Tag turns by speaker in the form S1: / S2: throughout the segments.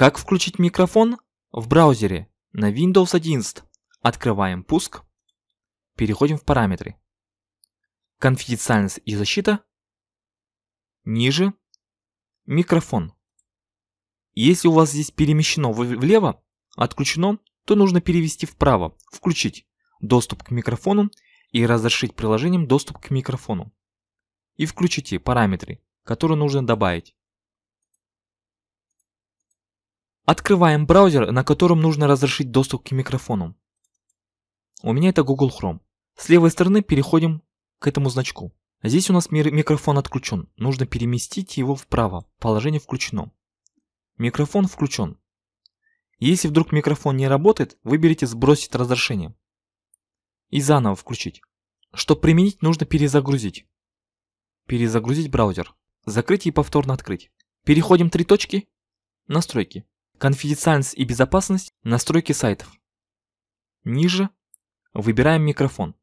S1: Как включить микрофон? В браузере на Windows 11. Открываем пуск. Переходим в параметры. Конфиденциальность и защита. Ниже микрофон. Если у вас здесь перемещено влево, отключено, то нужно перевести вправо, включить доступ к микрофону и разрешить приложением доступ к микрофону. И включите параметры, которые нужно добавить. Открываем браузер, на котором нужно разрешить доступ к микрофону. У меня это Google Chrome. С левой стороны переходим к этому значку. Здесь у нас микрофон отключен. Нужно переместить его вправо. Положение включено. Микрофон включен. Если вдруг микрофон не работает, выберите «Сбросить разрешение» и заново включить. Чтобы применить, нужно перезагрузить. Перезагрузить браузер. Закрыть и повторно открыть. Переходим три точки. Настройки. Конфиденциальность и безопасность. Настройки сайтов. Ниже выбираем микрофон.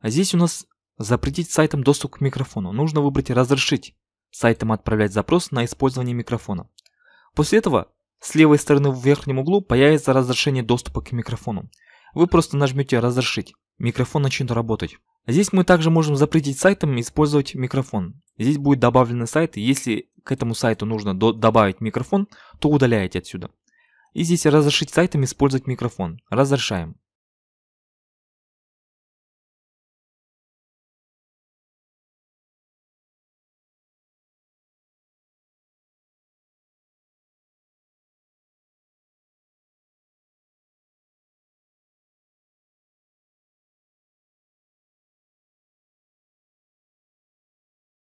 S1: А здесь у нас запретить сайтам доступ к микрофону. Нужно выбрать «Разрешить» сайтам отправлять запрос на использование микрофона. После этого с левой стороны в верхнем углу появится разрешение доступа к микрофону. Вы просто нажмете «Разрешить». Микрофон начнет работать. Здесь мы также можем запретить сайтом использовать микрофон. Здесь будет добавлены сайт. Если к этому сайту нужно до добавить микрофон, то удаляете отсюда. И здесь разрешить сайтом использовать микрофон. Разрешаем.